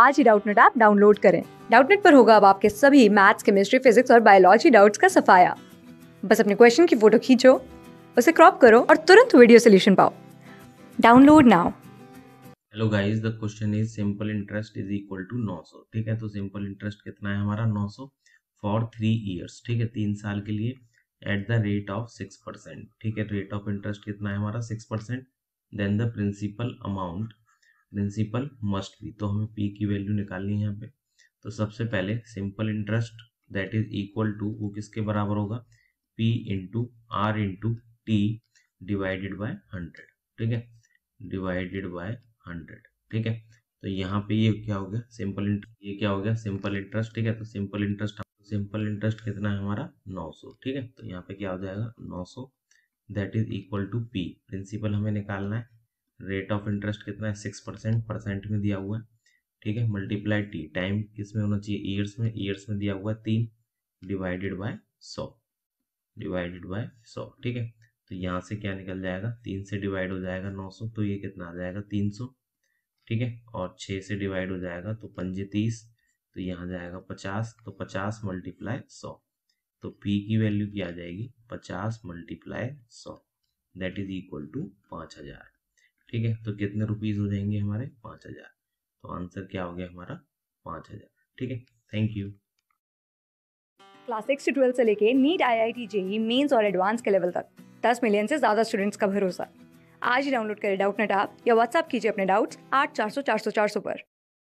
आज ही Doubtnut app download करें डाउटनेट पर होगा अब आपके सभी मैथ्स केमिस्ट्री फिजिक्स और बायोलॉजी डाउट्स का सफाया बस अपने क्वेश्चन की फोटो खींचो उसे क्रॉप करो और तुरंत वीडियो सोल्यूशन पाओ download now hello guys the question is simple interest is equal to 900 ठीक है तो सिंपल इंटरेस्ट कितना है हमारा 900 फॉर थ्री इयर्स ठीक है तीन साल के लिए at the rate of six percent ठीक है रेट ऑफ इंटरेस्ट कितना है हमारा six percent then the principal amount principal must भी तो हमें पी की वैल्यू निकालनी है यहाँ पे तो सबसे पहले simple interest that is equal to वो किसके बराबर होगा P into R into T divided by hundred ठीक है डिवाइडेड बाय हंड्रेड ठीक है तो यहाँ पे ये क्या हो गया सिंपल इंटरेस्ट ये क्या हो गया सिंपल इंटरेस्ट ठीक है तो सिंपल इंटरेस्ट सिंपल इंटरेस्ट कितना है हमारा नौ सौ ठीक है तो यहाँ पे क्या हो जाएगा नौ सौ that is equal to P principal हमें निकालना है रेट ऑफ इंटरेस्ट कितना है सिक्स परसेंट परसेंट में दिया हुआ है ठीक है मल्टीप्लाई टी टाइम किस में होना चाहिए ईयर्स में ईयर्स में दिया हुआ है तीन डिवाइडेड बाय सौ डिवाइडेड बाय सौ ठीक है तो यहाँ से क्या निकल जाएगा तीन से डिवाइड हो जाएगा नौ सौ तो ये कितना आ जाएगा तीन सौ ठीक है और छः से डिवाइड हो जाएगा तो पंजे तीस तो यहाँ जाएगा पचास तो पचास मल्टीप्लाई सौ तो पी की वैल्यू क्या आ जाएगी पचास मल्टीप्लाई सौ दैट इज इक्वल टू पाँच हज़ार ठीक है तो कितने रुपीज़ हो जाएंगे हमारे पाँच हज़ार तो आंसर क्या हो गया हमारा पाँच हज़ार ठीक है थैंक यू क्लास सिक्स से ट्वेल्थ से लेके NEET I I T JEE mains और एडवांस के लेवल तक दस मिलियन से ज़्यादा स्टूडेंट्स का भरोसा आज ही डाउनलोड करें डाउट नेट आप या व्हाट्सअप कीजिए अपने डाउट्स आठ चार सौ चार सौ चार सौ पर